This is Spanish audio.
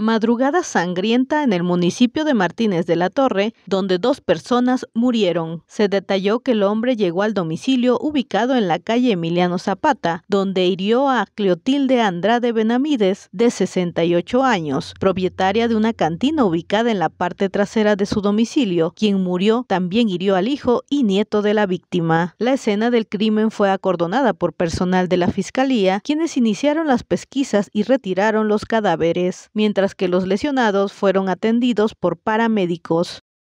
Madrugada sangrienta en el municipio de Martínez de la Torre, donde dos personas murieron. Se detalló que el hombre llegó al domicilio ubicado en la calle Emiliano Zapata, donde hirió a Cleotilde Andrade Benamides, de 68 años, propietaria de una cantina ubicada en la parte trasera de su domicilio, quien murió también hirió al hijo y nieto de la víctima. La escena del crimen fue acordonada por personal de la fiscalía, quienes iniciaron las pesquisas y retiraron los cadáveres. Mientras que los lesionados fueron atendidos por paramédicos.